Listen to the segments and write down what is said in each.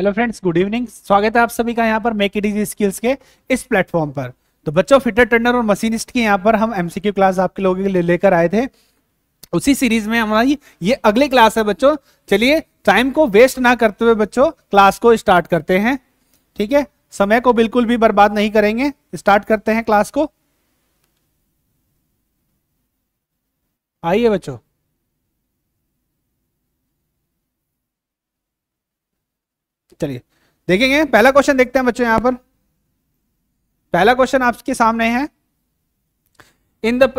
hello friends good evening स्वागत है आप सभी का यहाँ पर मेक इट इजी स्किल्स के इस प्लेटफॉर्म पर तो बच्चों फिटर ट्रेनर और मशीनिस्ट के यहाँ पर हम एमसीक्यू क्लास आपके लोगों के लिए लेकर आए थे उसी सीरीज में हमारी ये अगली क्लास है बच्चों चलिए टाइम को वेस्ट ना करते हुए बच्चों क्लास को स्टार्ट करते हैं ठीक है समय को बिल्कुल भी बर्बाद नहीं करेंगे स्टार्ट करते हैं क्लास को आइए बच्चों चलिए देखेंगे पहला क्वेश्चन देखते हैं बच्चों यहां पर पहला क्वेश्चन आपके सामने है in the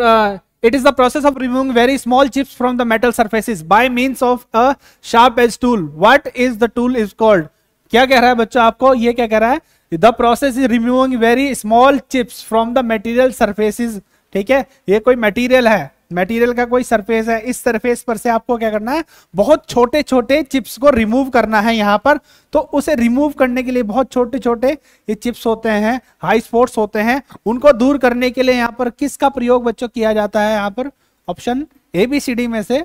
it is the process of removing very small chips from the metal surfaces by means of a sharp edge tool what is the tool is called क्या कह रहा है बच्चों आपको ये क्या कह रहा है the process is removing very small chips from the material surfaces ठीक है ये कोई मटेरियल है मटेरियल का कोई सरफेस है इस सरफेस पर से आपको क्या करना है बहुत छोटे छोटे चिप्स को रिमूव करना है यहाँ पर तो उसे रिमूव करने के लिए बहुत छोटे छोटे ये चिप्स होते हैं हाई स्पोर्ट्स होते हैं उनको दूर करने के लिए यहाँ पर किसका प्रयोग बच्चों किया जाता है यहाँ पर option A B C D में से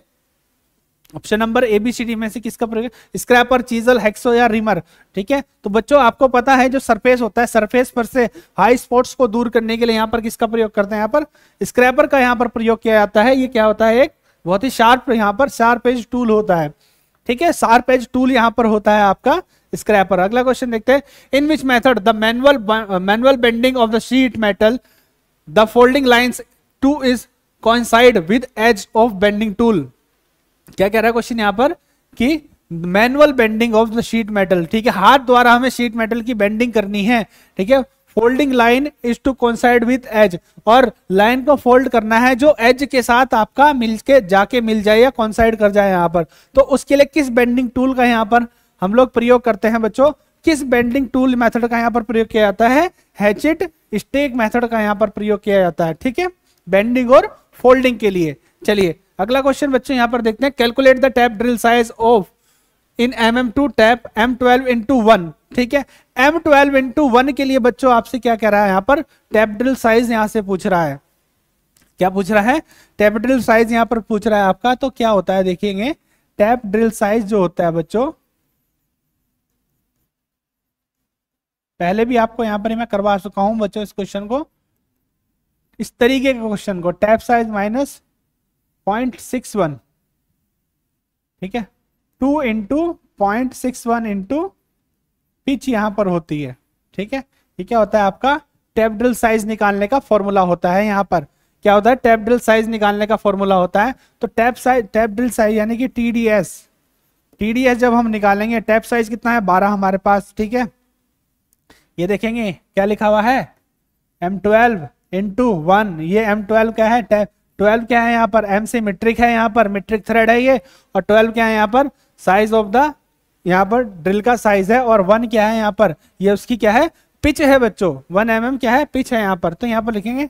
option number A B C D में से किसका प्रयोग स्क्रैपर चीजल हेक्सो या रिमर ठीक है तो बच्चों आपको पता है जो सरफेस होता है सरफेस पर से हाई स्पॉट्स को दूर करने के लिए यहाँ पर किसका प्रयोग करते हैं यहाँ पर स्क्रैपर का यहाँ पर प्रयोग किया जाता है ये क्या होता है एक बहुत ही शार्प यहाँ पर शार्प एज टूल होता है ठीक है शार्प एज टूल यहाँ पर होता है आपका स्क्रैपर अगला क्वेश्चन देखते हैं in which method the manual manual bending of the sheet metal the folding line to is coincide with edge of bending tool क्या कह रहा है क्वेश्चन यहां पर कि manual bending of the sheet metal ठीक है हाथ द्वारा हमें शीट मेटल की बेंडिंग करनी है ठीक है folding line is to coincide with edge और लाइन को फोल्ड करना है जो एज के साथ आपका मिलके जाके मिल जाए या कॉन्साइड कर जाए यहाँ पर तो उसके लिए किस बेंडिंग टूल का यहाँ पर हम लोग प्रयोग करते हैं बच्चों किस बेंडिंग टूल मेथड का यहाँ पर प्रयोग किया जाता है हैचिट स्टेक मेथड का यहाँ पर प्रयोग किया जाता है ठीक है बेंडिंग और फोल्डिंग के लिए चलिए अगला क्वेश्चन बच्चे यहाँ पर देखते हैं calculate the tap drill size of in M M to tap M twelve into one ठीक है एम ट्वेल्व इंटू वन के लिए बच्चों आपसे क्या कह रहा है यहां पर टैप ड्रिल साइज यहां से पूछ रहा है क्या पूछ रहा है टैप ड्रिल साइज यहाँ पर पूछ रहा है आपका तो क्या होता है देखेंगे टैप ड्रिल साइज जो होता है बच्चों पहले भी आपको यहां पर मैं करवा चुका हूं बच्चों इस क्वेश्चन को इस तरीके के क्वेश्चन को tap size minus point six one ठीक है two into point six one into pitch यहां पर होती है ठीक है ये क्या होता है आपका टेपड्रिल साइज निकालने का फॉर्मूला होता है यहां पर क्या होता है टैप ड्रिल साइज निकालने का फॉर्मूला होता है तो tap size tap drill size यानी कि T D S T D S जब हम निकालेंगे टैप साइज कितना है बारह हमारे पास ठीक है ये देखेंगे क्या लिखा हुआ है एम ट्वेल्व इंटू वन ये एम ट्वेल्व क्या है टैप ट्वेल्व क्या है यहाँ पर एम सी मेट्रिक है यहाँ पर मेट्रिक थ्रेड है ये और ट्वेल्व क्या है यहाँ पर साइज ऑफ द यहाँ पर ड्रिल का साइज है और वन क्या है यहाँ पर ये उसकी क्या है पिच है बच्चों वन एम mm क्या है पिच है यहाँ पर तो यहाँ पर लिखेंगे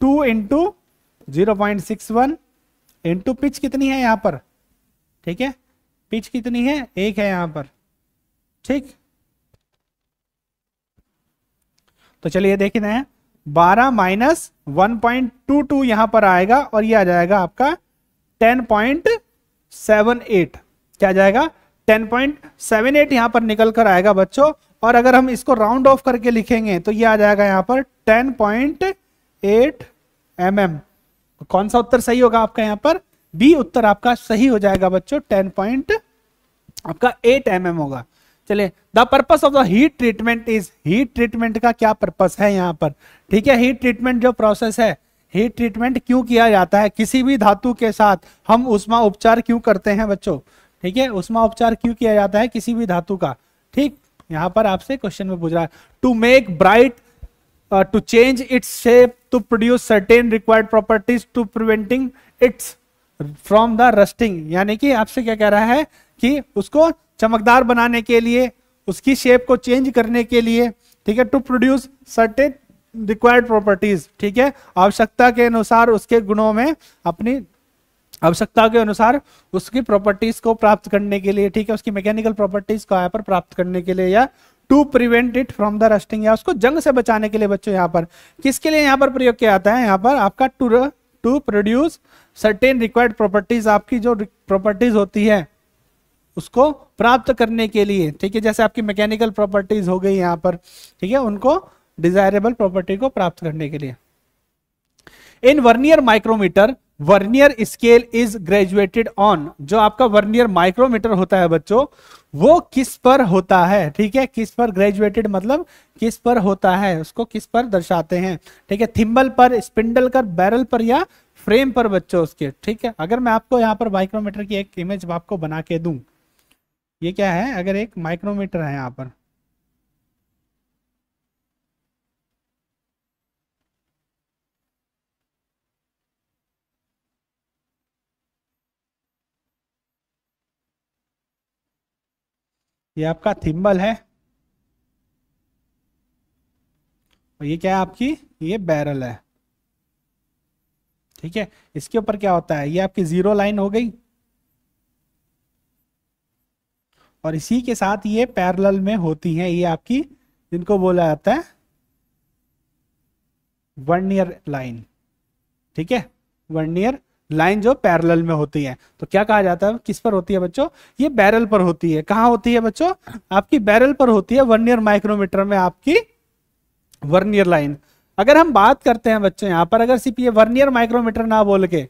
two into zero point six one into pitch कितनी है यहाँ पर ठीक है पिच कितनी है एक है यहाँ पर ठीक तो चलिए देखना है बारह minus one point two two यहां पर आएगा और ये आ जाएगा आपका टेन पॉइंट सेवन एट क्या जाएगा टेन पॉइंट सेवन एट यहां पर निकल कर आएगा बच्चों और अगर हम इसको राउंड ऑफ करके लिखेंगे तो ये आ जाएगा यहां पर ten point eight M M कौन सा उत्तर सही होगा आपका यहां पर बी उत्तर आपका सही हो जाएगा बच्चों टेन पॉइंट आपका एट एम एम होगा चलिए the purpose of the heat treatment is heat treatment का क्या पर्पस है यहाँ पर ठीक है हीट ट्रीटमेंट जो प्रोसेस है हीट ट्रीटमेंट क्यों किया जाता है किसी भी धातु के साथ हम उष्मा उपचार क्यों करते हैं बच्चों ठीक है उष्मा उपचार क्यों किया जाता है किसी भी धातु का ठीक यहाँ पर आपसे क्वेश्चन में पूछ रहा है to make bright to change its shape to produce certain required properties to preventing its from the rusting यानी कि आपसे क्या कह रहा है कि उसको चमकदार बनाने के लिए उसकी शेप को चेंज करने के लिए ठीक है to produce certain required properties ठीक है आवश्यकता के अनुसार उसके गुणों में अपनी आवश्यकता के अनुसार उसकी प्रॉपर्टीज को प्राप्त करने के लिए ठीक है उसकी मैकेनिकल प्रॉपर्टीज को यहाँ पर प्राप्त करने के लिए या to prevent it from the rusting या उसको जंग से बचाने के लिए बच्चों यहाँ पर किसके लिए यहाँ पर प्रयोग किया जाता है यहाँ पर आपका to to produce certain required properties आपकी जो प्रॉपर्टीज होती है उसको प्राप्त करने के लिए ठीक है जैसे आपकी मैकेनिकल प्रॉपर्टीज हो गई यहाँ पर ठीक है उनको डिजायरेबल प्रॉपर्टी को प्राप्त करने के लिए in vernier micrometer vernier scale is graduated on जो आपका वर्नियर माइक्रोमीटर होता है बच्चों वो किस पर होता है ठीक है किस पर ग्रेजुएटेड मतलब किस पर होता है उसको किस पर दर्शाते हैं ठीक है थिम्बल पर स्पिंडल कर बैरल पर या फ्रेम पर बच्चों उसके ठीक है अगर मैं आपको यहाँ पर माइक्रोमीटर की एक इमेज आपको बना के दूं ये क्या है अगर एक माइक्रोमीटर है यहां पर ये आपका थिम्बल है और ये क्या है आपकी ये बैरल है ठीक है इसके ऊपर क्या होता है ये आपकी जीरो लाइन हो गई और इसी के साथ ये पैरेलल में होती हैं ये आपकी जिनको बोला जाता है वन ईयर लाइन ठीक है वन ईयर लाइन जो पैरेलल में होती है तो क्या कहा जाता है किस पर होती है बच्चों ये बैरल पर होती है कहाँ होती है बच्चों आपकी बैरल पर होती है वन ईयर माइक्रोमीटर में आपकी वन ईयर लाइन अगर हम बात करते हैं बच्चों यहाँ पर अगर सिर्फ ये वन ईयर माइक्रोमीटर ना बोल के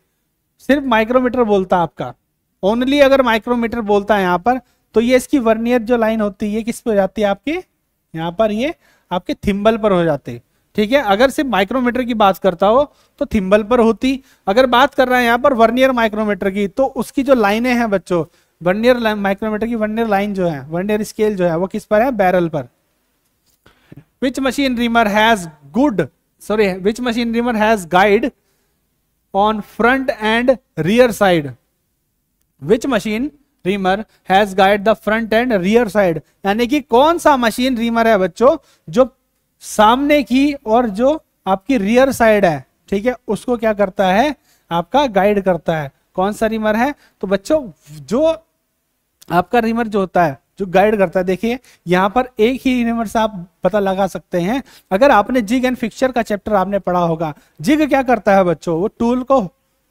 सिर्फ माइक्रोमीटर बोलता आपका ओनली अगर माइक्रोमीटर बोलता है यहाँ पर तो ये इसकी वर्नियर जो लाइन होती है किस पे हो जाती है आपके यहाँ पर ये आपके थिम्बल पर हो जाते ठीक है अगर सिर्फ माइक्रोमीटर की बात करता हो तो थिम्बल पर होती अगर बात कर रहा है यहाँ पर वर्नियर माइक्रोमीटर की तो उसकी जो लाइने हैं बच्चों वर्नियर माइक्रोमीटर की वर्नियर लाइन जो है वर्नियर स्केल जो है वो किस पर है बैरल पर which machine reamer has good sorry which machine reamer has guide on front and rear side which machine reamer has guide the front and rear side यानी कि कौन सा मशीन रीमर है बच्चों जो सामने की और जो आपकी रियर साइड है ठीक है उसको क्या करता है आपका गाइड करता है कौन सा रीमर है तो बच्चों जो आपका रीमर जो होता है जो गाइड करता है देखिए यहाँ पर एक ही रीमर से आप पता लगा सकते हैं अगर आपने जिग एंड फिक्सर का चैप्टर आपने पढ़ा होगा जिग क्या करता है बच्चों वो टूल को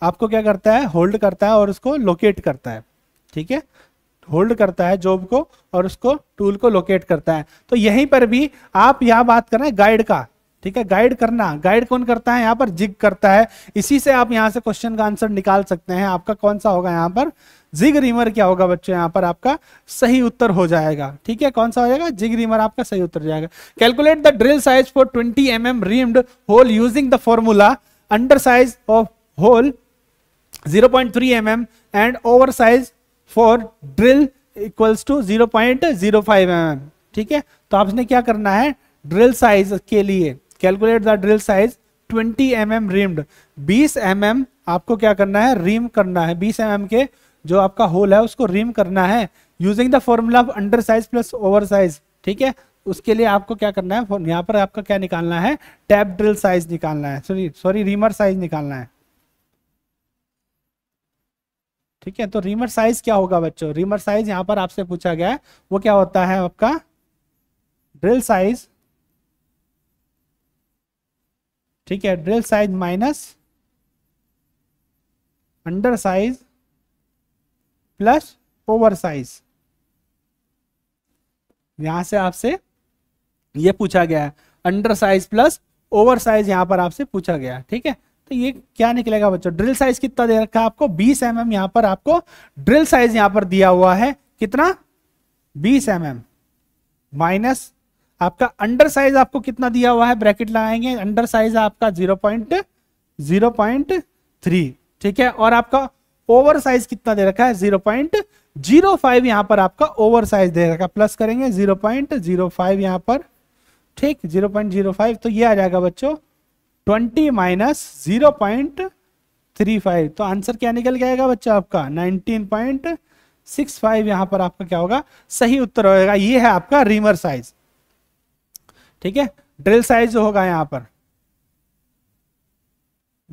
आपको क्या करता है होल्ड करता है और उसको लोकेट करता है ठीक है होल्ड करता है जॉब को और उसको टूल को लोकेट करता है तो यहीं पर भी आप यहां बात कर रहे हैं गाइड का ठीक है गाइड करना गाइड कौन करता है यहाँ पर जिग करता है इसी से आप यहाँ से क्वेश्चन का आंसर निकाल सकते हैं आपका कौन सा होगा यहाँ पर जिग रिमर क्या होगा बच्चों यहाँ पर आपका सही उत्तर हो जाएगा ठीक है कौन सा हो जाएगा जिग रिमर आपका सही उत्तर जाएगा calculate the drill size for twenty M M reamed hole using the formula under size of hole zero point three M and over size for drill equals to zero point zero five M ठीक है तो आपने क्या करना है drill size के लिए calculate the drill size 20 M M reamed बीस एम mm एम आपको क्या करना है रीम करना है 20 एम mm के जो आपका होल है उसको रिम करना है using the formula of under size plus over size ठीक है उसके लिए आपको क्या करना है यहाँ पर आपका क्या निकालना है टैप ड्रिल साइज निकालना है सॉरी सॉरी रीमर साइज निकालना है ठीक है तो रीमर साइज क्या होगा बच्चों रीमर साइज यहां पर आपसे पूछा गया है वो क्या होता है आपका ड्रिल साइज ठीक है drill size minus under size plus over size यहां से आपसे ये पूछा गया है under size plus over size यहां पर आपसे पूछा गया ठीक है तो ये क्या निकलेगा बच्चों ड्रिल साइज कितना दे रखा है आपको 20 एम एम यहां पर आपको ड्रिल साइज यहां पर दिया हुआ है कितना 20 एम एम माइनस आपका अंडर साइज आपको कितना दिया हुआ है ब्रैकेट लगाएंगे अंडर साइज आपका zero point zero point three ठीक है और आपका ओवर साइज कितना दे रखा है जीरो पॉइंट जीरो फाइव यहां पर आपका ओवर साइज दे रखा प्लस करेंगे जीरो पॉइंट जीरो फाइव यहां पर ठीक जीरो पॉइंट जीरो फाइव तो ये आ जाएगा बच्चों twenty minus zero point three five तो आंसर क्या निकल जाएगा बच्चा आपका नाइनटीन पॉइंट सिक्स फाइव यहां पर आपका क्या होगा सही उत्तर होगा ये है आपका रिमर साइज ठीक है ड्रिल साइज होगा यहां पर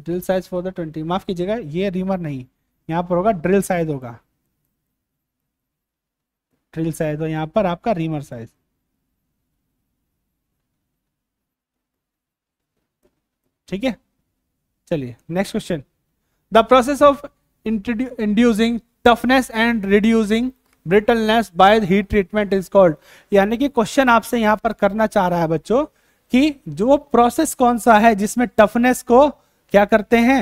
drill size for the twenty माफ कीजिएगा ये रिमर नहीं यहां पर होगा ड्रिल साइज होगा ड्रिल साइज हो तो यहां पर आपका रिमर साइज ठीक है चलिए next question the process of inducing toughness and reducing brittleness by heat treatment is called यानी कि क्वेश्चन आपसे यहां पर करना चाह रहा है बच्चों कि जो प्रोसेस कौन सा है जिसमें टफनेस को क्या करते हैं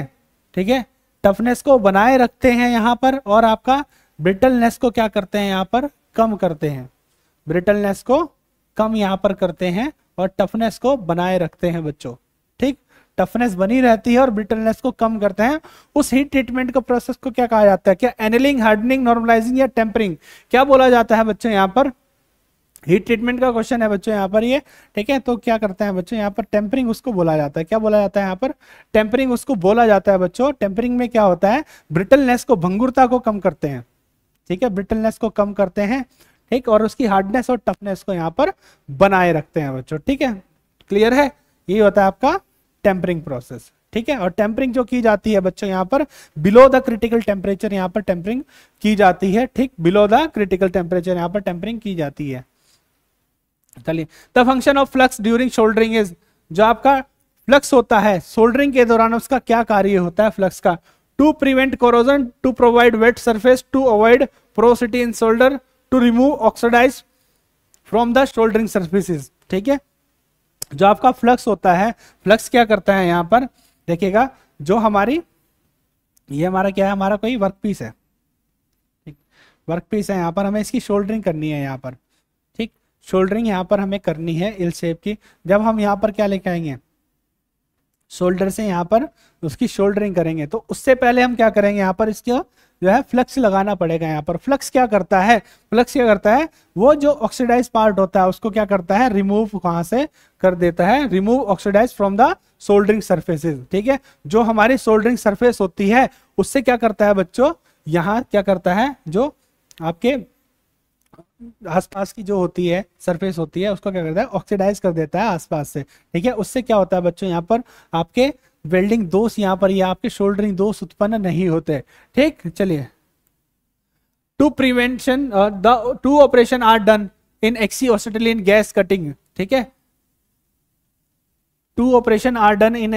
ठीक है टफनेस को बनाए रखते हैं यहां पर और आपका ब्रिटलनेस को क्या करते हैं यहां पर कम करते हैं ब्रिटलनेस को कम यहां पर करते हैं और टफनेस को बनाए रखते हैं बच्चों ठीक टफनेस बनी रहती है और ब्रिटलनेस को कम करते हैं उस हीट ट्रीटमेंट का प्रोसेस को क्या कहा जाता है क्या एनलिंग हार्डनिंग नॉर्मलाइजिंग या टेम्परिंग क्या बोला जाता है बच्चों यहाँ पर हीट ट्रीटमेंट का क्वेश्चन है बच्चों यहाँ पर ये ठीक है तो क्या करते हैं बच्चों यहाँ पर टेम्परिंग उसको बोला जाता है क्या बोला जाता है यहाँ पर टेम्परिंग उसको बोला जाता है बच्चों टेम्परिंग में क्या होता है ब्रिटलनेस को भंगुरता को कम करते हैं ठीक है ब्रिटलनेस को कम करते हैं ठीक और उसकी हार्डनेस और टफनेस को यहाँ पर बनाए रखते हैं बच्चों ठीक है क्लियर है ये होता है आपका टेम्परिंग प्रोसेस ठीक है और टेम्परिंग जो की जाती है बच्चों यहाँ पर बिलो द क्रिटिकल टेम्परेचर यहाँ पर टेम्परिंग की जाती है ठीक बिलो द क्रिटिकल टेम्परेचर यहाँ पर टेम्परिंग की जाती है चलिए the function of flux during soldering is जो आपका फ्लक्स होता है सोल्डरिंग के दौरान उसका क्या कार्य होता है फ्लक्स का to prevent corrosion to provide wet surface to avoid porosity in solder to remove oxidize from the soldering surfaces ठीक है जो आपका फ्लक्स होता है फ्लक्स क्या करता है यहाँ पर देखिएगा जो हमारी ये हमारा क्या है हमारा कोई वर्क पीस है ठीक वर्क पीस है यहाँ पर हमें इसकी शोल्डरिंग करनी है यहाँ पर ठीक शोल्डरिंग यहाँ पर हमें करनी है इल शेप की जब हम यहाँ पर क्या लेके आएंगे शोल्डर से यहाँ पर उसकी शोल्डरिंग करेंगे तो उससे पहले हम क्या करेंगे यहाँ पर इसका जो है फ्लक्स लगाना पड़ेगा यहाँ पर फ्लक्स क्या करता है फ्लक्स क्या करता है वो जो ऑक्सीडाइज पार्ट होता है उसको क्या करता है रिमूव कहाँ से कर देता है remove oxidize from the soldering surfaces ठीक है जो हमारी सोल्डरिंग सर्फेस होती है उससे क्या करता है बच्चों यहाँ क्या करता है जो आपके आसपास की जो होती है सरफेस होती है उसको क्या करता है ऑक्सीडाइज कर देता है आसपास से ठीक है उससे क्या होता है बच्चों यहाँ पर आपके वेल्डिंग दोष यहाँ पर या आपके शोल्डरिंग दोष उत्पन्न नहीं होते ठीक चलिए to prevention the two operation are done in oxyacetylene gas cutting ठीक है two two operation are done in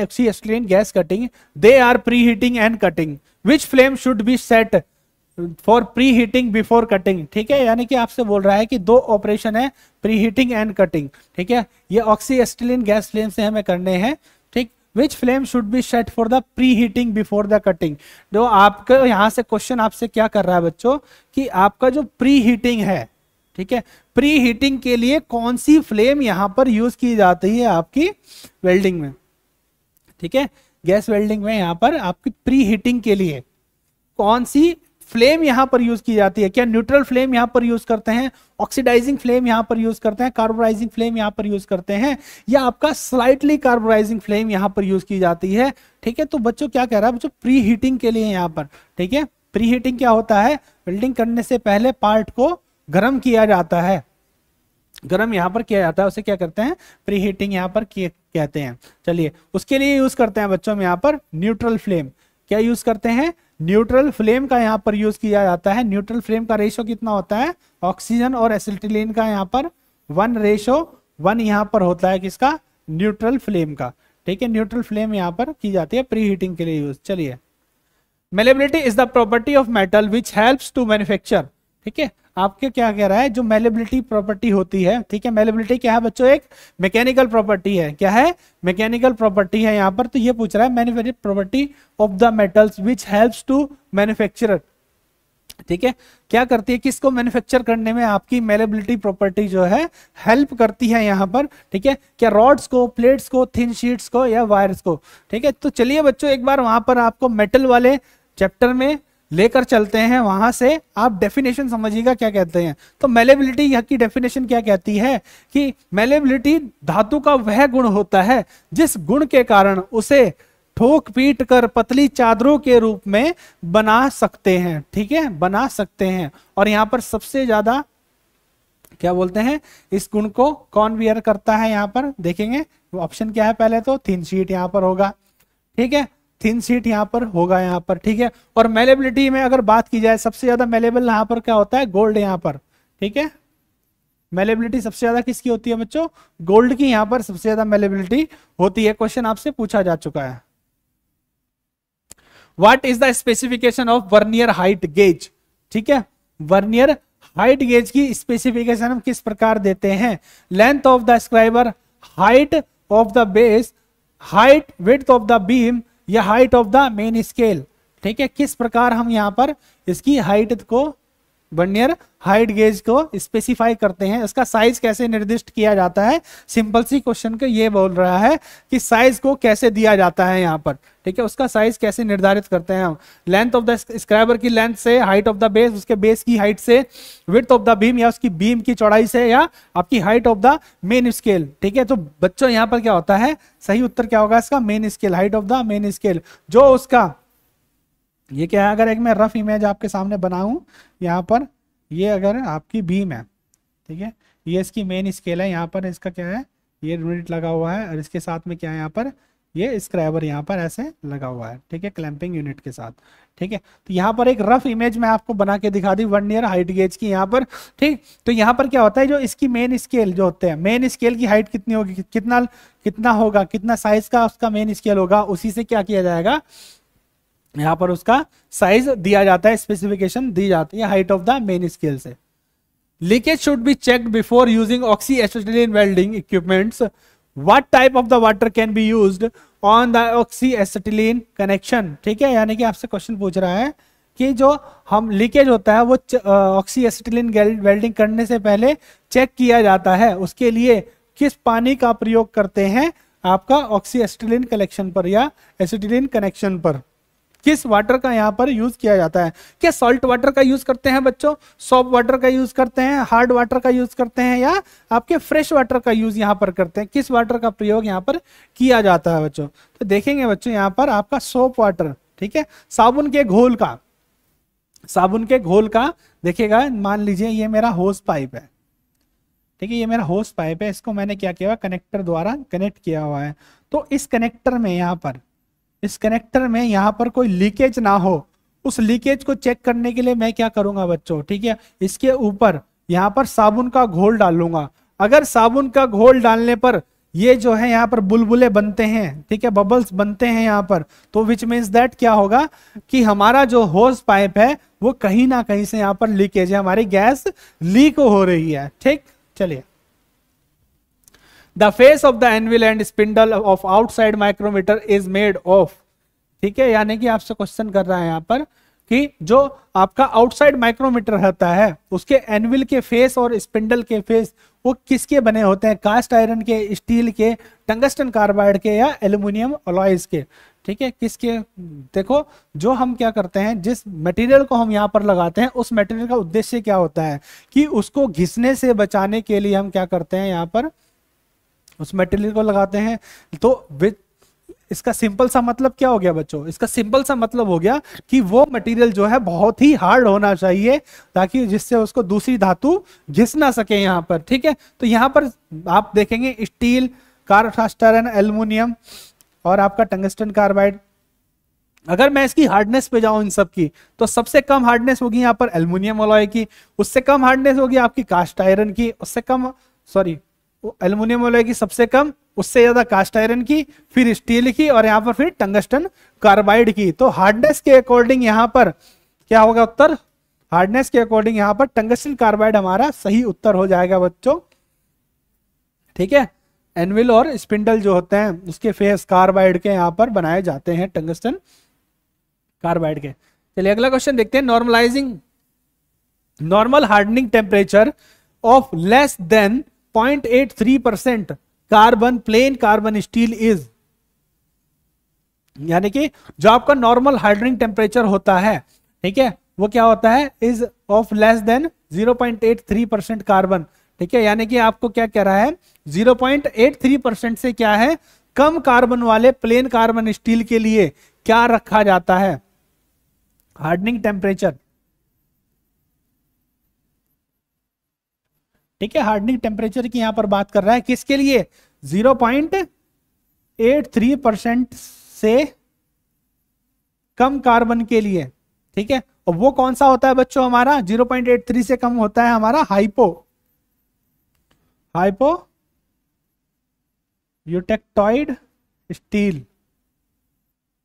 gas cutting they are preheating and cutting which flame should be set for preheating before cutting ठीक है यानी कि आपसे बोल रहा है कि दो ऑपरेशन है प्री हीटिंग एंड कटिंग ठीक है ये ऑक्सीस्टिलिन गैस फ्लेम से हमें करने हैं ठीक which flame should be set for the preheating before the cutting जो आपका यहाँ से क्वेश्चन आपसे क्या कर रहा है बच्चों कि आपका जो प्री हीटिंग है ठीक है प्री हीटिंग के लिए कौन सी फ्लेम यहाँ पर यूज की जाती है आपकी वेल्डिंग में ठीक है गैस वेल्डिंग में यहाँ पर आपकी प्री हीटिंग के लिए कौन सी फ्लेम यहां पर यूज की जाती है क्या न्यूट्रल फ्लेम यहां पर यूज करते हैं ऑक्सीडाइजिंग फ्लेम यहां पर यूज करते हैं कार्बोराइजिंग फ्लेम यहां पर यूज करते हैं या आपका स्लाइटली कार्बोराइजिंग फ्लेम यहां पर यूज की जाती है ठीक है तो बच्चों क्या कह रहा है बच्चों प्री हीटिंग के लिए यहां पर ठीक है प्री हीटिंग क्या होता है वेल्डिंग करने से पहले पार्ट को गर्म किया जाता है गर्म यहां पर किया जाता है उसे क्या करते हैं प्री हीटिंग यहां पर कहते हैं चलिए उसके लिए यूज करते हैं बच्चों में यहाँ पर न्यूट्रल फ्लेम क्या यूज करते हैं न्यूट्रल फ्लेम का यहाँ पर यूज किया जाता है न्यूट्रल फ्लेम का रेशो कितना होता है ऑक्सीजन और एसिटिलीन का यहाँ पर वन रेशो वन यहाँ पर होता है किसका न्यूट्रल फ्लेम का ठीक है न्यूट्रल फ्लेम यहाँ पर की जाती है प्री हीटिंग के लिए यूज चलिए malleability is the property of metal which helps to manufacture ठीक है आपके क्या कह रहा है जो मेलेबिलिटी प्रॉपर्टी होती है ठीक है मेलेबिलिटी क्या है बच्चों एक मैकेनिकल प्रॉपर्टी है क्या है मैकेनिकल प्रॉपर्टी है यहाँ पर तो ये पूछ रहा है manufacturing property of the metals which helps to manufacture ठीक है क्या करती है किसको मैन्युफैक्चर करने में आपकी मेलेबिलिटी प्रॉपर्टी जो है हेल्प करती है यहाँ पर ठीक है क्या रॉड्स को प्लेट्स को थिन शीट्स को या वायर्स को ठीक है तो चलिए बच्चों एक बार वहां पर आपको मेटल वाले चैप्टर में लेकर चलते हैं वहां से आप डेफिनेशन समझिएगा क्या कहते हैं तो मेलेबिलिटी की डेफिनेशन क्या कहती है कि मेलेबिलिटी धातु का वह गुण होता है जिस गुण के कारण उसे ठोक पीट कर पतली चादरों के रूप में बना सकते हैं ठीक है बना सकते हैं और यहाँ पर सबसे ज्यादा क्या बोलते हैं इस गुण को कौन वियर करता है यहाँ पर देखेंगे ऑप्शन क्या है पहले तो थीन शीट यहाँ पर होगा ठीक है थिन सीट यहाँ पर होगा यहाँ पर ठीक है और मेलेबिलिटी में अगर बात की जाए सबसे ज्यादा मेलेबल यहाँ पर क्या होता है गोल्ड यहाँ पर ठीक है मेलेबिलिटी सबसे ज्यादा किसकी होती है बच्चों गोल्ड की यहाँ पर सबसे ज्यादा मेलेबिलिटी होती है क्वेश्चन आपसे पूछा जा चुका है what is the specification of vernier height gauge ठीक है वर्नियर हाइट गेज की स्पेसिफिकेशन हम किस प्रकार देते हैं length of the scriber height of the base height width of the beam या height of the main scale ठीक है किस प्रकार हम यहाँ पर इसकी हाइट को बनियर हाइट गेज को स्पेसिफाई करते हैं इसका साइज कैसे निर्दिष्ट किया जाता है सिंपल सी क्वेश्चन का ये बोल रहा है कि साइज को कैसे दिया जाता है यहाँ पर ठीक है उसका साइज कैसे निर्धारित करते हैं हम लेंथ ऑफ द स्क्राइबर की लेंथ से हाइट ऑफ द बेस उसके बेस की हाइट से विथ ऑफ द बीम या उसकी बीम की चौड़ाई से या आपकी height of the main scale ठीक है तो बच्चों यहाँ पर क्या होता है सही उत्तर क्या होगा इसका main scale height of the main scale जो उसका ये क्या है अगर एक मैं रफ इमेज आपके सामने बनाऊं यहाँ पर ये अगर आपकी बीम है ठीक है ये इसकी मेन स्केल है यहाँ पर इसका क्या है ये यूनिट लगा हुआ है और इसके साथ में क्या है यहाँ पर ये स्क्राइबर यहाँ पर ऐसे लगा हुआ है ठीक है क्लैंपिंग यूनिट के साथ ठीक है तो यहाँ पर एक रफ इमेज मैं आपको बना के दिखा दी वन ईयर हाइट गेज की यहाँ पर ठीक तो यहाँ पर क्या होता है जो इसकी मेन स्केल जो होते हैं मेन स्केल की हाइट कितनी होगी कितना कितना होगा कितना साइज का उसका मेन स्केल होगा उसी से क्या किया जाएगा यहाँ पर उसका साइज दिया जाता है स्पेसिफिकेशन दी जाती है height of the main scale से leakage should be check before using oxyacetylene welding equipments what type of the water can be used on the oxyacetylene connection ठीक है यानी कि आपसे क्वेश्चन पूछ रहा है कि जो हम लीकेज होता है वो ऑक्सी वेल्डिंग करने से पहले चेक किया जाता है उसके लिए किस पानी का प्रयोग करते हैं आपका ऑक्सी एसिटिलिन कलेक्शन पर या एसिटिलिन कनेक्शन पर किस वाटर का यहाँ पर यूज किया जाता है क्या सॉल्ट वाटर का यूज करते हैं बच्चों सॉफ्ट वाटर का यूज करते हैं हार्ड वाटर का यूज करते हैं या आपके फ्रेश वाटर का यूज यहाँ पर करते हैं किस वाटर का प्रयोग यहाँ पर किया जाता है बच्चों तो देखेंगे बच्चों यहाँ पर आपका सोप वाटर ठीक है साबुन के घोल का साबुन के घोल का देखिएगा मान लीजिए ये मेरा होस पाइप है ठीक है ये मेरा होस पाइप है इसको मैंने क्या किया हुआ कनेक्टर द्वारा कनेक्ट किया हुआ है तो इस कनेक्टर में यहाँ पर इस कनेक्टर में यहाँ पर कोई लीकेज ना हो उस लीकेज को चेक करने के लिए मैं क्या करूंगा बच्चों ठीक है इसके ऊपर यहाँ पर साबुन का घोल डालूंगा अगर साबुन का घोल डालने पर ये जो है यहाँ पर बुलबुले बनते हैं ठीक है बबल्स बनते हैं यहाँ पर तो विच मीन्स दैट क्या होगा कि हमारा जो होस पाइप है वो कहीं ना कहीं से यहाँ पर लीकेज है हमारी गैस लीक हो रही है ठीक चलिए the face of the anvil and spindle of outside micrometer is made of ठीक है यानी कि आपसे क्वेश्चन कर रहा है यहाँ पर कि जो आपका आउटसाइड माइक्रोमीटर रहता है उसके एनविल के फेस और स्पिंडल के फेस वो किसके बने होते हैं कास्ट आयरन के स्टील के टंगस्टन कार्बाइड के या एल्यूमिनियम अलॉयज के ठीक है किसके देखो जो हम क्या करते हैं जिस मटेरियल को हम यहाँ पर लगाते हैं उस मटेरियल का उद्देश्य क्या होता है कि उसको घिसने से बचाने के लिए हम क्या करते हैं यहाँ पर उस मेटेरियल को लगाते हैं तो विद इसका सिंपल सा मतलब क्या हो गया बच्चों इसका सिंपल सा मतलब हो गया कि वो मटेरियल जो है बहुत ही हार्ड होना चाहिए ताकि जिससे उसको दूसरी धातु घिस ना सके यहाँ पर ठीक है तो यहाँ पर आप देखेंगे स्टील कार्बन एल्यूमिनियम और आपका टंगस्टन कार्बाइड अगर मैं इसकी हार्डनेस पे जाऊं इन सब की तो सबसे कम हार्डनेस होगी यहाँ पर एल्यूमिनियम अलॉय की उससे कम हार्डनेस होगी आपकी कास्ट आयरन की उससे कम सॉरी एल्यूमिनियम अलॉय की सबसे कम उससे ज्यादा कास्ट आयरन की फिर स्टील की और यहां पर फिर टंगस्टन कार्बाइड की तो हार्डनेस के अकॉर्डिंग यहां पर क्या होगा उत्तर हार्डनेस के अकॉर्डिंग यहां पर टंगस्टन कार्बाइड हमारा सही उत्तर हो जाएगा बच्चों ठीक है एनविल और स्पिंडल जो होते हैं उसके फेस कार्बाइड के यहाँ पर बनाए जाते हैं टंगस्टन कार्बाइड के चलिए अगला क्वेश्चन देखते हैं normalizing normal hardening temperature of less than 0.83 percent carbon plain carbon steel is यानी कि जो आपका नॉर्मल हार्डनिंग टेम्परेचर होता है ठीक है वो क्या होता है is of less than 0.83 percent carbon ठीक है यानी कि आपको क्या कह रहा है 0.83 परसेंट से क्या है कम कार्बन वाले प्लेन कार्बन स्टील के लिए क्या रखा जाता है हार्डनिंग टेम्परेचर ठीक है हार्डनिंग टेम्परेचर की यहां पर बात कर रहा है किसके लिए 0.83 परसेंट से कम कार्बन के लिए ठीक है और वो कौन सा होता है बच्चों हमारा 0.83 से कम होता है हमारा हाइपो हाइपो यूटेक्टॉइड स्टील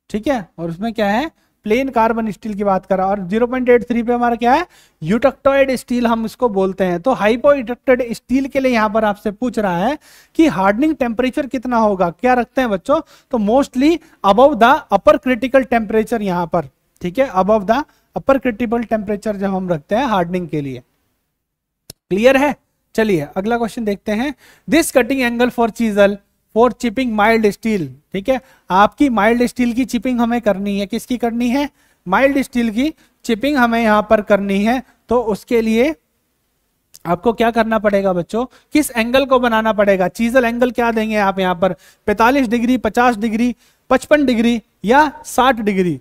ठीक है और उसमें क्या है प्लेन कार्बन स्टील की बात करा और 0.83 पे हमारा क्या है यूटक्टॉइड स्टील हम इसको बोलते हैं तो हाइपोइडक्टेड स्टील के लिए यहां पर आपसे पूछ रहा है कि हार्डनिंग टेम्परेचर कितना होगा क्या रखते हैं बच्चों तो mostly above the upper critical temperature यहां पर ठीक है above the upper critical temperature जब हम रखते हैं हार्डनिंग के लिए क्लियर है चलिए अगला क्वेश्चन देखते हैं this cutting angle for chisel for chipping mild steel ठीक है आपकी माइल्ड स्टील की चिपिंग हमें करनी है किसकी करनी है माइल्ड स्टील की चिपिंग हमें यहाँ पर करनी है तो उसके लिए आपको क्या करना पड़ेगा बच्चों किस एंगल को बनाना पड़ेगा चीजल एंगल क्या देंगे आप यहाँ पर 45 डिग्री 50 डिग्री 55 डिग्री या 60 डिग्री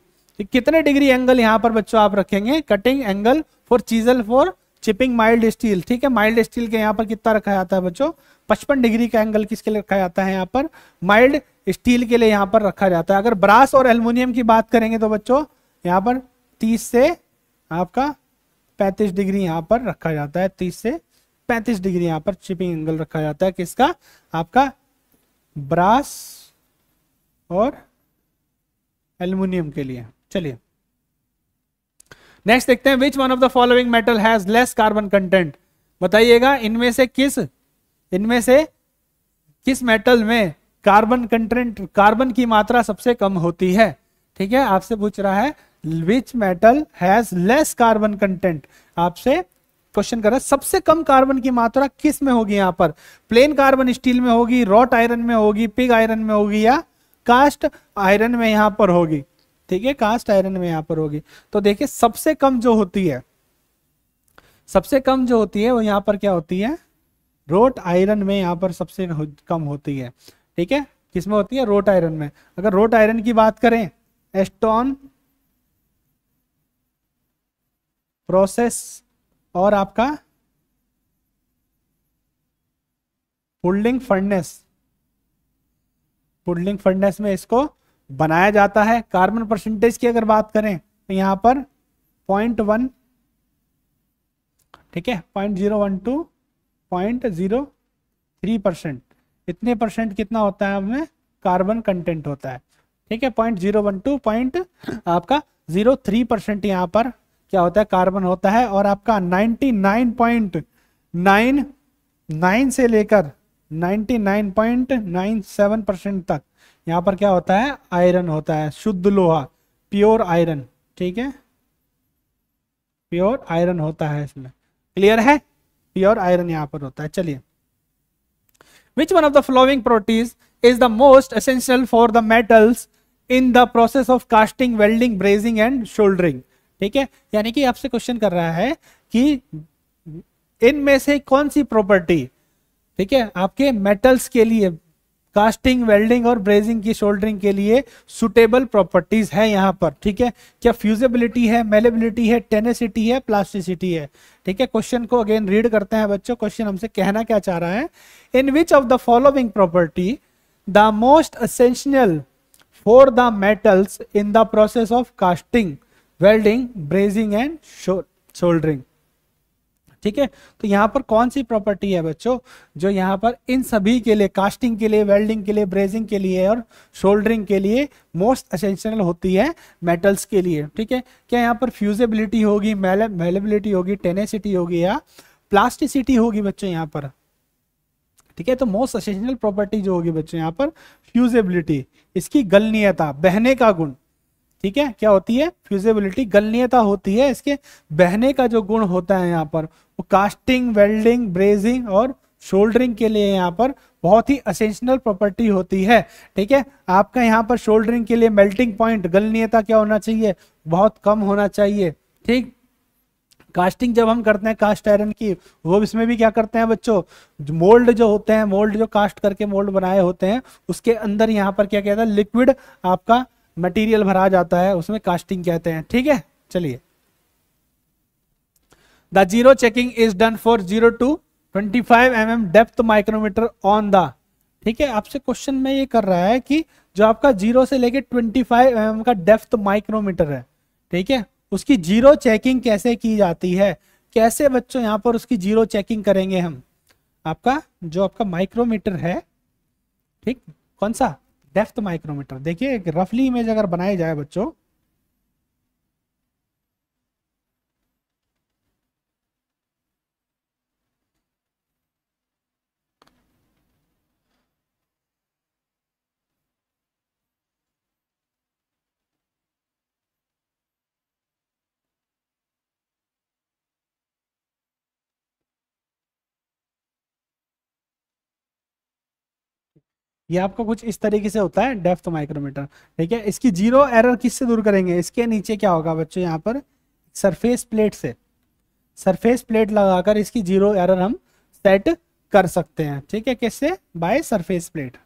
कितने डिग्री एंगल यहाँ पर बच्चों आप रखेंगे cutting angle for chisel for chipping mild steel ठीक है माइल्ड स्टील के यहाँ पर कितना रखा जाता है बच्चों पचपन डिग्री का एंगल किसके लिए रखा जाता है यहाँ पर माइल्ड स्टील के लिए यहाँ पर रखा जाता है अगर ब्रास और एल्यूमिनियम की बात करेंगे तो बच्चों यहाँ पर तीस से आपका पैंतीस डिग्री यहाँ पर रखा जाता है तीस से पैंतीस डिग्री यहाँ पर चिपिंग एंगल रखा जाता है किसका आपका ब्रास और एल्यूमिनियम के लिए चलिए नेक्स्ट देखते हैं which one of the following metal has less carbon content बताइएगा इनमें से किस इनमें से किस मेटल में कार्बन कंटेंट कार्बन की मात्रा सबसे कम होती है ठीक है आपसे पूछ रहा है which metal has less carbon content आपसे क्वेश्चन कर रहा है सबसे कम कार्बन की मात्रा किस में होगी यहां पर प्लेन कार्बन स्टील में होगी रॉट आयरन में होगी पिग आयरन में होगी या कास्ट आयरन में यहां पर होगी ठीक है कास्ट आयरन में यहाँ पर होगी तो देखिए सबसे कम जो होती है सबसे कम जो होती है वो यहाँ पर क्या होती है रोट आयरन में यहाँ पर सबसे कम होती है ठीक है किसमें होती है रोट आयरन में अगर रोट आयरन की बात करें एस्टोन प्रोसेस और आपका फोल्डिंग फर्नेस फोल्डिंग फर्नेस में इसको बनाया जाता है कार्बन परसेंटेज की अगर बात करें तो यहाँ पर पॉइंट वन ठीक है point zero one two point zero three percent इतने परसेंट कितना होता है हमें कार्बन कंटेंट होता है ठीक है point zero one two point आपका जीरो थ्री परसेंट यहाँ पर क्या होता है कार्बन होता है और आपका ninety nine point nine nine से लेकर ninety nine point nine seven percent तक यहाँ पर क्या होता है आयरन होता है शुद्ध लोहा प्योर आयरन ठीक है प्योर आयरन होता है इसमें क्लियर है प्योर आयरन यहाँ पर होता है चलिए which one of the following properties is the most essential for the metals in the process of casting welding brazing and soldering ठीक है यानी कि आपसे क्वेश्चन कर रहा है कि इनमें से कौन सी प्रॉपर्टी ठीक है आपके मेटल्स के लिए कास्टिंग वेल्डिंग और ब्रेजिंग की शोल्डरिंग के लिए सुटेबल प्रॉपर्टीज है यहाँ पर ठीक है क्या फ्यूजेबिलिटी है मेलेबिलिटी है टेनेसिटी है प्लास्टिसिटी है ठीक है क्वेश्चन को अगेन रीड करते हैं बच्चों क्वेश्चन हमसे कहना क्या चाह रहा है in which of the following property the most essential for the metals in the process of casting welding brazing and soldering ठीक है तो यहाँ पर कौन सी प्रॉपर्टी है बच्चों जो यहाँ पर इन सभी के लिए कास्टिंग के लिए वेल्डिंग के लिए ब्रेजिंग के लिए और शोल्डरिंग के लिए मोस्ट असेंशियल होती है मेटल्स के लिए ठीक है क्या यहाँ पर फ्यूजेबिलिटी होगी मेलेबिलिटी होगी टेनेसिटी होगी या प्लास्टिसिटी होगी बच्चों यहाँ पर ठीक है तो मोस्ट असेंशियल प्रॉपर्टी जो होगी बच्चों यहाँ पर फ्यूजेबिलिटी इसकी गलनीयता बहने का गुण ठीक है क्या होती है फ्यूजेबिलिटी गलनीयता होती है इसके बहने का जो गुण होता है यहाँ पर वो कास्टिंग वेल्डिंग ब्रेजिंग और शोल्डरिंग के लिए यहाँ पर बहुत ही असेंशनल प्रॉपर्टी होती है ठीक है आपका यहाँ पर शोल्डरिंग के लिए मेल्टिंग पॉइंट गलनीयता क्या होना चाहिए बहुत कम होना चाहिए ठीक कास्टिंग जब हम करते हैं कास्ट आयरन की वो इसमें भी क्या करते हैं बच्चों मोल्ड जो होते हैं मोल्ड जो कास्ट करके मोल्ड बनाए होते हैं उसके अंदर यहाँ पर क्या कहता है लिक्विड आपका मटेरियल भरा जाता है उसमें कास्टिंग कहते हैं ठीक है चलिए The zero checking is done for 0 to 25 mm depth micrometer on the ठीक है आपसे क्वेश्चन में ये कर रहा है कि जो आपका जीरो से लेके 25 फाइव mm का डेप्थ माइक्रोमीटर है ठीक है उसकी जीरो चेकिंग कैसे की जाती है कैसे बच्चों यहाँ पर उसकी जीरो चेकिंग करेंगे हम आपका जो आपका माइक्रोमीटर है ठीक कौन सा डेफ्थ माइक्रोमीटर देखिए एक रफली इमेज अगर बनाई जाए बच्चों ये आपका कुछ इस तरीके से होता है डेफ्थ माइक्रोमीटर ठीक है इसकी जीरो एरर किससे दूर करेंगे इसके नीचे क्या होगा बच्चों यहाँ पर सरफेस प्लेट से सरफेस प्लेट लगाकर इसकी जीरो एरर हम सेट कर सकते हैं ठीक है किससे by surface plate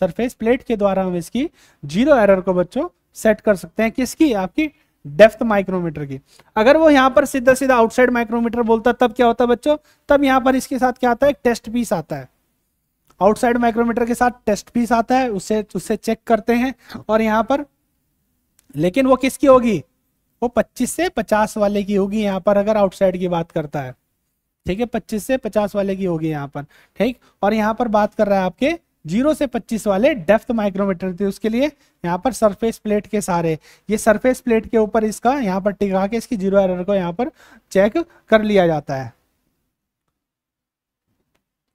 surface plate के द्वारा हम इसकी जीरो एरर को बच्चों सेट कर सकते हैं किसकी आपकी डेफ्थ माइक्रोमीटर की अगर वो यहाँ पर सीधा सीधा आउटसाइड माइक्रोमीटर बोलता तब क्या होता है बच्चों तब यहाँ पर इसके साथ क्या आता है एक टेस्ट पीस आता है आउटसाइड माइक्रोमीटर के साथ टेस्ट पीस आता है उससे उससे चेक करते हैं और यहाँ पर लेकिन वो किसकी होगी वो 25 से 50 वाले की होगी यहाँ पर अगर आउटसाइड की बात करता है ठीक है 25 से 50 वाले की होगी यहाँ पर ठीक और यहाँ पर बात कर रहा है आपके जीरो से 25 वाले डेफ्थ माइक्रोमीटर थे उसके लिए यहाँ पर सरफेस प्लेट के सारे ये सरफेस प्लेट के ऊपर इसका यहाँ पर टिका के इसकी जीरो एरर को यहाँ पर चेक कर लिया जाता है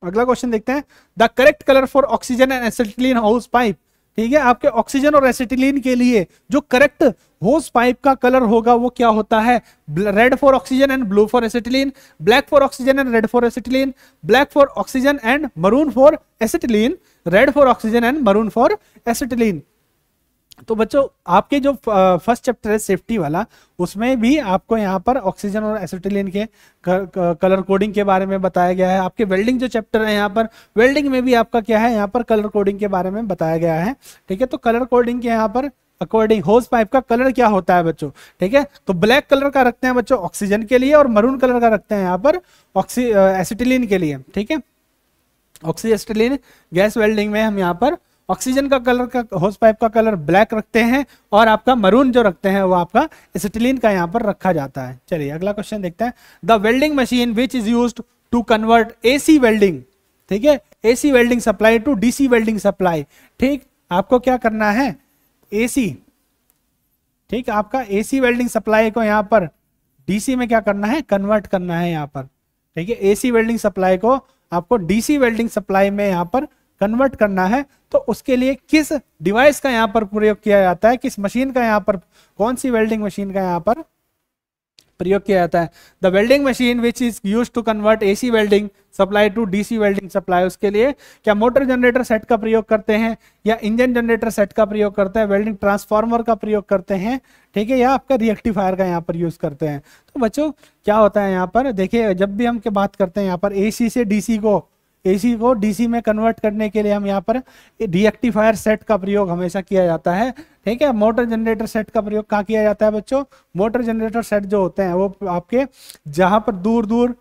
अगला क्वेश्चन देखते हैं the correct colour for oxygen and acetylene hose pipe ठीक है आपके ऑक्सीजन और एसिटिलीन के लिए जो करेक्ट होस पाइप का कलर होगा वो क्या होता है red for oxygen and blue for acetylene black for oxygen and red for acetylene black for oxygen and maroon for acetylene red for oxygen and maroon for acetylene तो बच्चों आपके जो फर्स्ट चैप्टर है सेफ्टी वाला उसमें भी आपको यहाँ पर ऑक्सीजन और एसिटिलिन के कलर कोडिंग के बारे में बताया गया है आपके वेल्डिंग जो चैप्टर है यहाँ पर वेल्डिंग में भी आपका क्या है यहाँ पर कलर कोडिंग के बारे में बताया गया है ठीक है तो कलर कोडिंग के यहाँ पर अकॉर्डिंग होज पाइप का कलर क्या होता है बच्चों ठीक है तो ब्लैक कलर का रखते हैं बच्चों ऑक्सीजन के लिए और मरून कलर का रखते हैं यहाँ पर ऑक्सी एसिटिलिन के लिए ठीक है ऑक्सीएस्टिलिन गैस वेल्डिंग में हम यहाँ पर ऑक्सीजन का कलर का होस पाइप का कलर ब्लैक रखते हैं और आपका मरून जो रखते हैं वो आपका एसिटिलीन का यहाँ पर रखा जाता है चलिए अगला क्वेश्चन देखते हैं the welding machine which is use to convert AC welding ठीक है A welding supply to DC welding supply ठीक आपको क्या करना है ए ठीक आपका एसी वेल्डिंग सप्लाई को यहाँ पर डीसी में क्या करना है कन्वर्ट करना है यहाँ पर ठीक है एसी वेल्डिंग सप्लाई को आपको डीसी वेल्डिंग सप्लाई में यहाँ पर कन्वर्ट करना है तो उसके लिए किस डिवाइस का यहाँ पर प्रयोग किया जाता है किस मशीन का यहाँ पर कौन सी वेल्डिंग मशीन का यहाँ पर प्रयोग किया जाता है the welding machine which is use to convert AC welding supply to DC welding supply उसके लिए क्या मोटर जनरेटर सेट का प्रयोग करते हैं या इंजन जनरेटर सेट का प्रयोग करते हैं वेल्डिंग ट्रांसफार्मर का प्रयोग करते हैं ठीक है या आपका रिएक्टिफायर का यहाँ पर यूज करते हैं तो बच्चों क्या होता है यहाँ पर देखिए जब भी हम बात करते हैं यहाँ पर एसी से डीसी को एसी को डीसी में कन्वर्ट करने के लिए हम यहाँ पर डीएक्टिफायर सेट का प्रयोग हमेशा किया जाता है ठीक है मोटर जनरेटर सेट का प्रयोग कहाँ किया जाता है बच्चों मोटर जनरेटर सेट जो होते हैं वो आपके जहाँ पर दूर दूर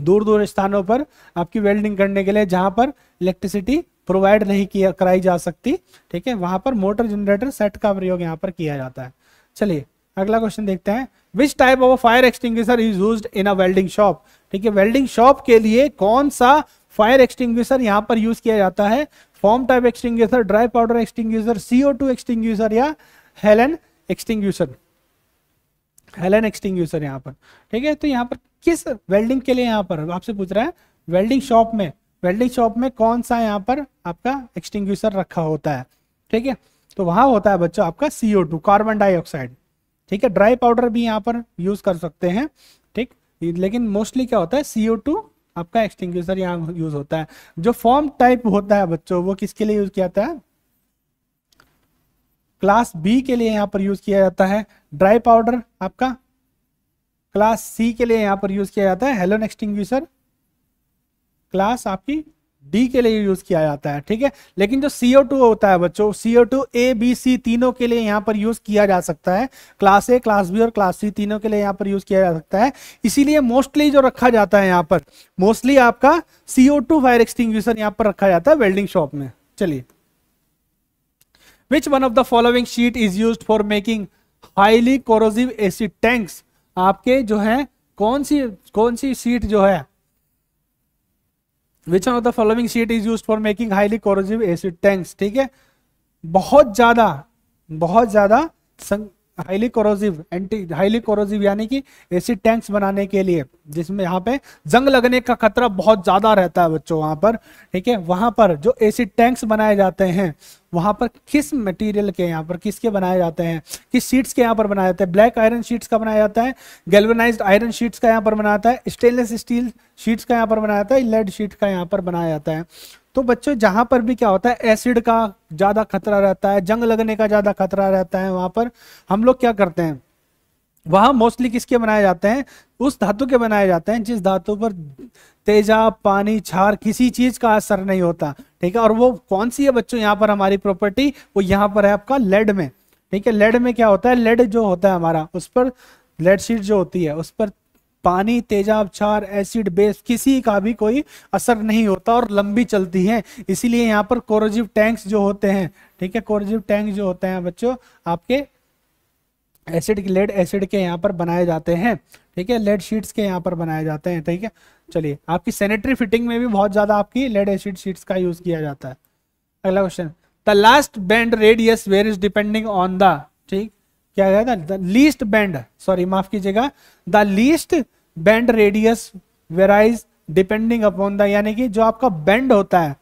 दूर दूर स्थानों पर आपकी वेल्डिंग करने के लिए जहाँ पर इलेक्ट्रिसिटी प्रोवाइड नहीं किया कराई जा सकती ठीक है वहाँ पर मोटर जनरेटर सेट का प्रयोग यहाँ पर किया जाता है चलिए अगला क्वेश्चन देखते हैं which type of fire extinguisher is use in a welding shop ठीक है वेल्डिंग शॉप के लिए कौन सा फायर एक्सटिंग यहाँ पर यूज किया जाता है foam type extinguisher dry powder extinguisher CO two extinguisher या हेलन एक्सटिंग्विशर हेलन एक्सटिंग्विशर यहाँ पर ठीक है तो यहाँ पर किस वेल्डिंग के लिए यहाँ पर आपसे पूछ रहा है वेल्डिंग शॉप में वेल्डिंग शॉप में कौन सा यहाँ पर आपका एक्सटिंग रखा होता है ठीक है तो वहां होता है बच्चों आपका सीओ टू कार्बन डाइऑक्साइड ठीक है ड्राई पाउडर भी यहाँ पर यूज कर सकते हैं ठीक लेकिन मोस्टली क्या होता है सीओ टू आपका एक्सटिंग यहाँ यूज होता है जो फॉर्म टाइप होता है बच्चों वो किसके लिए यूज किया जाता है क्लास बी के लिए यहाँ पर यूज किया जाता है ड्राई पाउडर आपका क्लास सी के लिए यहाँ पर यूज किया जाता है हेलोन एक्सटिंग क्लास आपकी डी के लिए यूज किया जाता है ठीक है लेकिन जो सीओ टू होता है बच्चों CO two A B C तीनों के लिए यहाँ पर यूज किया जा सकता है क्लास ए क्लास बी और क्लास सी तीनों के लिए यहाँ पर यूज किया जा सकता है इसीलिए मोस्टली जो रखा जाता है यहाँ पर मोस्टली आपका सीओ टू फायर एक्सटिंग यहाँ पर रखा जाता है वेल्डिंग शॉप में चलिए which one of the following sheet is use for making highly corrosive acid tanks आपके जो है कौन सी कौन सी सीट जो है which of the following sheet is use for making highly corrosive acid tanks ठीक है बहुत ज्यादा बहुत ज्यादा highly corrosive anti highly corrosive यानी कि ऐसी टैंक्स बनाने के लिए जिसमें यहाँ पे जंग लगने का खतरा बहुत ज़्यादा रहता है बच्चों वहाँ पर ठीक है वहां पर जो ऐसी टैंक्स बनाए जाते हैं वहाँ पर किस मटेरियल के यहाँ पर किसके बनाए जाते हैं किस शीट्स के यहाँ पर बनाए जाते हैं ब्लैक आयरन शीट्स का बनाया जाता है गेलवेनाइज आयरन शीट्स का यहाँ पर बनाया जाता है स्टेनलेस स्टील शीट्स का यहाँ पर बनाया जाता है लेड शीट का यहाँ पर बनाया जाता है तो बच्चों जहां पर भी क्या होता है एसिड का ज़्यादा खतरा रहता है जंग लगने का ज़्यादा खतरा रहता है वहां पर हम लोग क्या करते हैं वहां मोस्टली किसके बनाए जाते हैं उस धातु के बनाए जाते हैं जिस धातु पर तेजाब पानी छार किसी चीज़ का असर नहीं होता ठीक है और वो कौन सी है बच्चों यहाँ पर हमारी प्रॉपर्टी वो यहाँ पर है आपका लेड में ठीक है लेड में क्या होता है लेड जो होता है हमारा उस पर लेड शीट जो होती है उस पर पानी तेजाब क्षार एसिड बेस किसी का भी कोई असर नहीं होता और लंबी चलती है इसीलिए यहाँ पर कोरोजिव टैंक्स जो होते हैं ठीक है कोरोजिव टैंक जो होते हैं बच्चों आपके एसिड लेड एसिड के यहाँ पर बनाए जाते हैं ठीक है लेड शीट्स के यहाँ पर बनाए जाते हैं ठीक है चलिए आपकी सैनिटरी फिटिंग में भी बहुत ज़्यादा आपकी लेड एसिड शीट्स का यूज़ किया जाता है अगला question the last bend radius where is depending on the ठीक क्या गया था लीस्ट बैंड सॉरी माफ कीजिएगा the least bend radius varies depending upon the यानी कि जो आपका बैंड होता है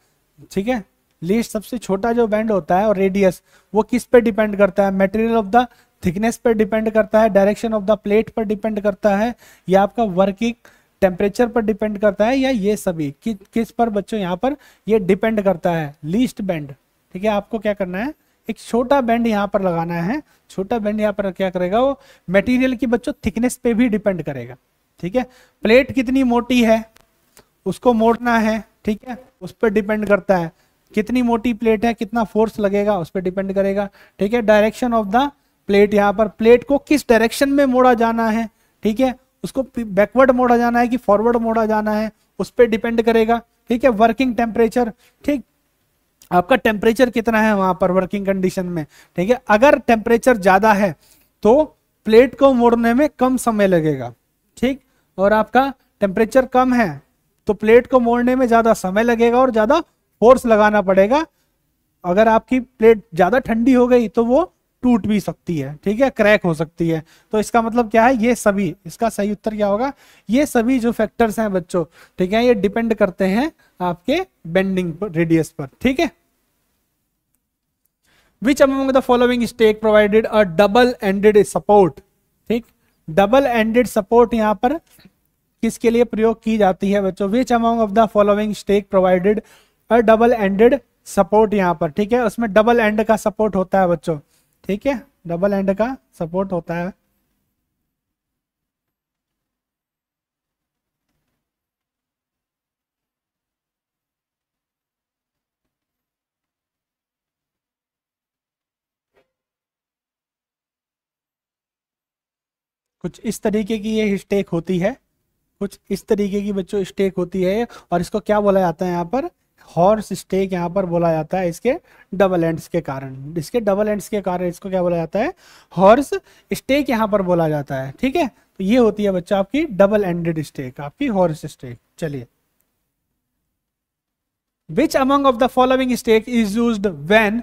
ठीक है लीस्ट सबसे छोटा जो बैंड होता है और रेडियस वो किस पे डिपेंड करता है मटेरियल ऑफ द थिकनेस पर डिपेंड करता है डायरेक्शन ऑफ द प्लेट पर डिपेंड करता है या आपका वर्किंग टेम्परेचर पर डिपेंड करता है या ये सभी कि, किस पर बच्चों यहाँ पर ये डिपेंड करता है लीस्ट बैंड ठीक है आपको क्या करना है एक छोटा बैंड यहाँ पर लगाना है छोटा बैंड यहाँ पर क्या करेगा वो मटेरियल की बच्चों थिकनेस पे भी डिपेंड करेगा ठीक है प्लेट कितनी मोटी है उसको मोड़ना है ठीक है उस पर डिपेंड करता है कितनी मोटी प्लेट है कितना फोर्स लगेगा उस पर डिपेंड करेगा ठीक है डायरेक्शन ऑफ द प्लेट यहाँ पर प्लेट को किस डायरेक्शन में मोड़ा जाना है ठीक है उसको बैकवर्ड मोड़ा जाना है कि फॉरवर्ड मोड़ा जाना है उस पर डिपेंड करेगा ठीक है वर्किंग टेम्परेचर ठीक आपका टेम्परेचर कितना है वहां पर वर्किंग कंडीशन में ठीक है अगर टेम्परेचर ज्यादा है तो प्लेट को मोड़ने में कम समय लगेगा ठीक और आपका टेम्परेचर कम है तो प्लेट को मोड़ने में ज़्यादा समय लगेगा और ज़्यादा फोर्स लगाना पड़ेगा अगर आपकी प्लेट ज़्यादा ठंडी हो गई तो वो टूट भी सकती है ठीक है क्रैक हो सकती है तो इसका मतलब क्या है ये सभी इसका सही उत्तर क्या होगा ये सभी जो फैक्टर्स हैं बच्चों ठीक है ये डिपेंड करते हैं आपके बेंडिंग रेडियस पर ठीक है which among the following stake provided a double ended support ठीक डबल एंडेड सपोर्ट यहाँ पर किसके लिए प्रयोग की जाती है बच्चों which among of the following stake provided और डबल एंडेड सपोर्ट यहाँ पर ठीक है उसमें डबल एंड का सपोर्ट होता है बच्चों ठीक है डबल एंड का सपोर्ट होता है कुछ इस तरीके की ये स्टेक होती है कुछ इस तरीके की बच्चों स्टेक होती है और इसको क्या बोला जाता है यहाँ पर हॉर्स स्टेक यहाँ पर बोला जाता है इसके डबल एंड्स के कारण इसके डबल एंड्स के कारण इसको क्या बोला जाता है हॉर्स स्टेक यहाँ पर बोला जाता है ठीक है तो ये होती है बच्चा आपकी डबल एंडेड स्टेक आपकी हॉर्स स्टेक चलिए which among of the following stake is use when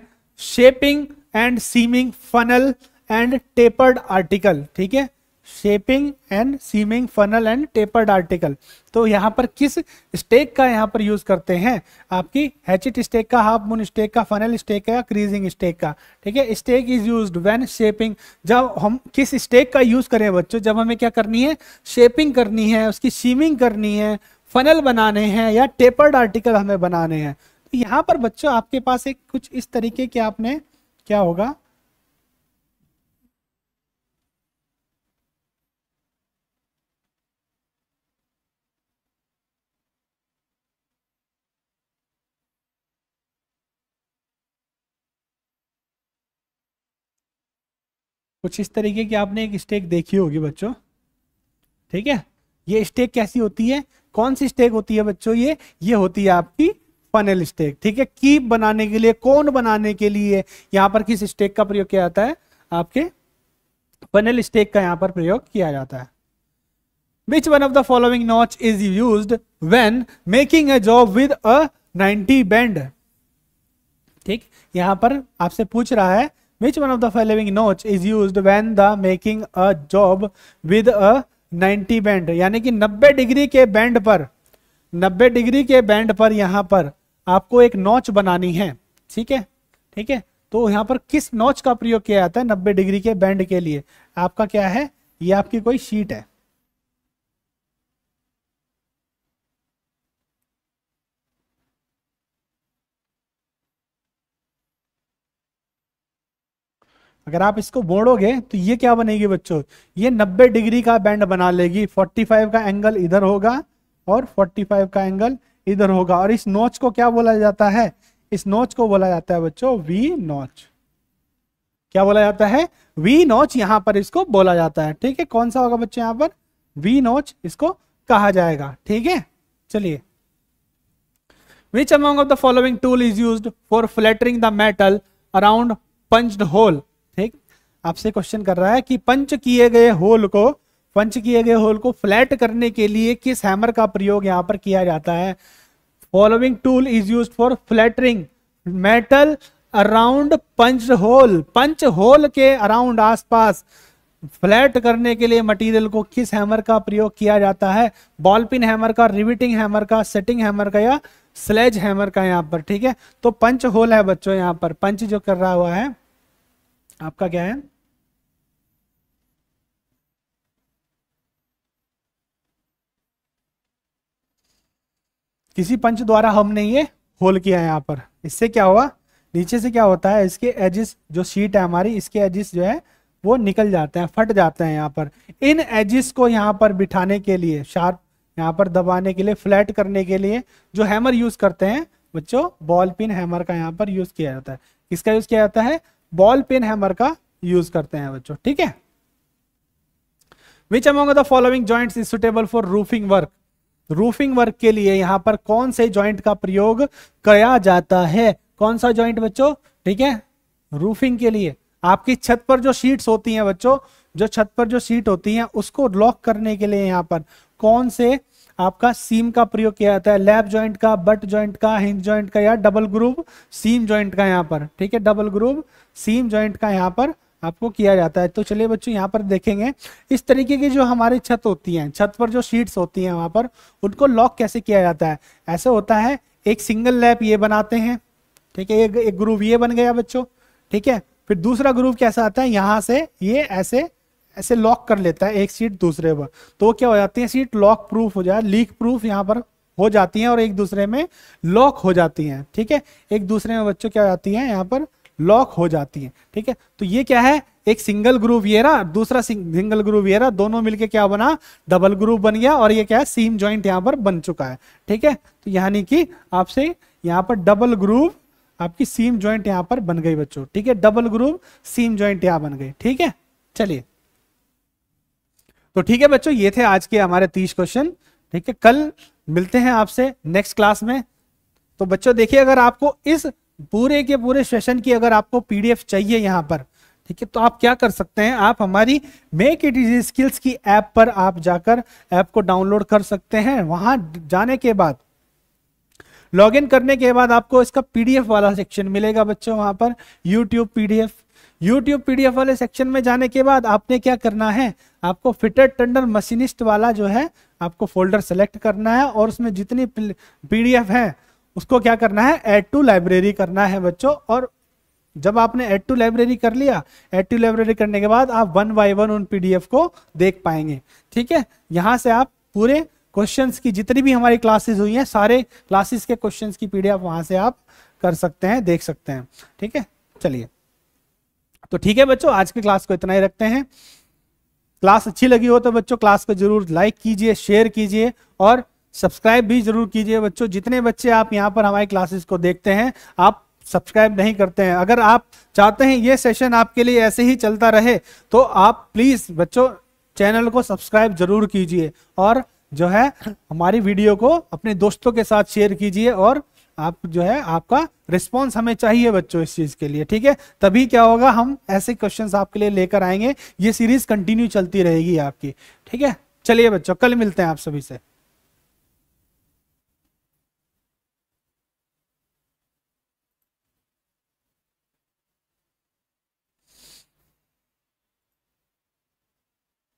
shaping and seaming funnel and tapered article ठीक है shaping and seaming funnel and tapered article तो यहाँ पर किस स्टेक का यहाँ पर यूज करते हैं आपकी हैचिट स्टेक का हाफ मून स्टेक का फनल स्टेक का क्रीजिंग स्टेक का ठीक है stake is use when shaping जब हम किस स्टेक का यूज करें बच्चों जब हमें क्या करनी है शेपिंग करनी है उसकी सीमिंग करनी है फनल बनाने हैं या टेपर्ड आर्टिकल हमें बनाने हैं तो यहाँ पर बच्चों आपके पास एक कुछ इस तरीके के आपने क्या होगा कुछ इस तरीके की आपने एक स्टेक देखी होगी बच्चों ठीक है ये स्टेक कैसी होती है कौन सी स्टेक होती है बच्चों ये ये होती है आपकी फनल स्टेक ठीक है कीप बनाने के लिए कौन बनाने के लिए यहां पर किस स्टेक का प्रयोग किया जाता है आपके फनल स्टेक का यहां पर प्रयोग किया जाता है which one of the following notch is use when making a job with a 90 bend ठीक यहां पर आपसे पूछ रहा है Which one of the following notes is used when the making a job with a 90 bend यानी कि 90 degree के बैंड पर 90 डिग्री के बैंड पर यहां पर आपको एक नॉच बनानी है ठीक है ठीक है तो यहाँ पर किस नोच का प्रयोग किया जाता है 90 डिग्री के बैंड के लिए आपका क्या है ये आपकी कोई शीट है अगर आप इसको मोड़ोगे तो ये क्या बनेगी बच्चों ये 90 डिग्री का बैंड बना लेगी 45 का एंगल इधर होगा और 45 का एंगल इधर होगा और इस नोच को क्या बोला जाता है इस नोच को बोला जाता है बच्चों वी नोच क्या बोला जाता है वी नोच यहां पर इसको बोला जाता है ठीक है कौन सा होगा बच्चों यहां पर वी नोच इसको कहा जाएगा ठीक है चलिए which among of the following tool is use for flattering the metal around punched hole आपसे क्वेश्चन कर रहा है कि पंच किए गए होल को पंच किए गए होल को फ्लैट करने के लिए किस हैमर का प्रयोग यहां पर किया जाता है following tool is use for flattering metal around punch hole punch hole के अराउंड आसपास फ्लैट करने के लिए मटेरियल को किस हैमर का प्रयोग किया जाता है बॉल पिन हैमर का रिविटिंग हैमर का सेटिंग हैमर का या स्लेज हैमर का यहां पर ठीक है तो पंच होल है बच्चों यहां पर पंच जो कर रहा हुआ है आपका क्या है किसी पंच द्वारा हमने ये होल किया है यहाँ पर इससे क्या हुआ नीचे से क्या होता है इसके एजिस जो शीट है हमारी इसके एजिस जो है वो निकल जाते हैं फट जाते हैं यहाँ पर इन एजिस को यहाँ पर बिठाने के लिए शार्प यहाँ पर दबाने के लिए फ्लैट करने के लिए जो हैमर यूज करते हैं बच्चों बॉल पिन हैमर का यहाँ पर यूज किया जाता है किसका यूज किया जाता है बॉल पिन हैमर का यूज करते हैं बच्चों ठीक है which among the following joint is suitable for roofing work roofing work के लिए यहां पर कौन से ज्वाइंट का प्रयोग किया जाता है कौन सा ज्वाइंट बच्चों ठीक है रूफिंग के लिए आपकी छत पर जो शीट्स होती हैं बच्चों जो छत पर जो शीट होती है उसको लॉक करने के लिए यहाँ पर कौन से आपका सीम का प्रयोग किया जाता है लैब ज्वाइंट का बट ज्वाइंट का हिंज ज्वाइंट का या डबल ग्रुप सीम ज्वाइंट का यहां पर ठीक है डबल ग्रुप सीम ज्वाइंट का यहां पर आपको किया जाता है तो चलिए बच्चों यहाँ पर देखेंगे इस तरीके की जो हमारी छत होती है छत पर जो शीट्स होती हैं वहाँ पर उनको लॉक कैसे किया जाता है ऐसे होता है एक सिंगल लैप ये बनाते हैं ठीक है एक, एक ग्रूव ये बन गया बच्चों ठीक है फिर दूसरा ग्रूव कैसा आता है यहाँ से ये ऐसे ऐसे लॉक कर लेता है एक सीट दूसरे पर तो क्या हो जाती है सीट लॉक प्रूफ हो जाए लीक प्रूफ यहाँ पर हो जाती है और एक दूसरे में लॉक हो जाती है ठीक है एक दूसरे में बच्चों क्या हो जाती है यहाँ पर लॉक हो जाती हैं ठीक है तो ये क्या है एक सिंगल ग्रुप ये रहा दूसरा सिंगल ग्रुप ये रहा दोनों मिलके क्या बना डबल ग्रुप बन गया और ये क्या है सीम ज्वाइंट यहाँ पर बन चुका है ठीक है तो यानी कि आपसे यहाँ पर डबल ग्रुप आपकी सीम ज्वाइंट यहाँ पर बन गई बच्चों ठीक है डबल ग्रुप सीम ज्वाइंट यहाँ बन गई ठीक है चलिए तो ठीक है बच्चों ये थे आज के हमारे तीस क्वेश्चन ठीक है कल मिलते हैं आपसे नेक्स्ट क्लास में तो बच्चों देखिए अगर आपको इस पूरे के पूरे सेशन की अगर आपको पीडीएफ चाहिए यहाँ पर ठीक है तो आप क्या कर सकते हैं आप हमारी मेक इट इज स्किल्स की ऐप पर आप जाकर ऐप को डाउनलोड कर सकते हैं वहां जाने के बाद लॉग करने के बाद आपको इसका पीडीएफ वाला सेक्शन मिलेगा बच्चों वहां पर यूट्यूब पीडीएफ यूट्यूब पीडीएफ वाले सेक्शन में जाने के बाद आपने क्या करना है आपको फिटर टंडर मशीनिस्ट वाला जो है आपको फोल्डर सेलेक्ट करना है और उसमें जितनी पीडीएफ है उसको क्या करना है एड टू लाइब्रेरी करना है बच्चों और जब आपने एड टू लाइब्रेरी कर लिया एड टू लाइब्रेरी करने के बाद आप वन बाई वन उन पीडीएफ को देख पाएंगे ठीक है यहाँ से आप पूरे क्वेश्चंस की जितनी भी हमारी क्लासेस हुई हैं सारे क्लासेस के क्वेश्चंस की पीडीएफ वहां से आप कर सकते हैं देख सकते हैं ठीक है चलिए तो ठीक है बच्चों आज की क्लास को इतना ही रखते हैं क्लास अच्छी लगी हो तो बच्चों क्लास को जरूर लाइक कीजिए शेयर कीजिए और सब्सक्राइब भी जरूर कीजिए बच्चों जितने बच्चे आप यहाँ पर हमारी क्लासेस को देखते हैं आप सब्सक्राइब नहीं करते हैं अगर आप चाहते हैं ये सेशन आपके लिए ऐसे ही चलता रहे तो आप प्लीज़ बच्चों चैनल को सब्सक्राइब जरूर कीजिए और जो है हमारी वीडियो को अपने दोस्तों के साथ शेयर कीजिए और आप जो है आपका रिस्पॉन्स हमें चाहिए बच्चों इस चीज के लिए ठीक है तभी क्या होगा हम ऐसे क्वेश्चंस आपके लिए लेकर आएंगे ये सीरीज कंटिन्यू चलती रहेगी आपकी ठीक है चलिए बच्चों कल मिलते हैं आप सभी से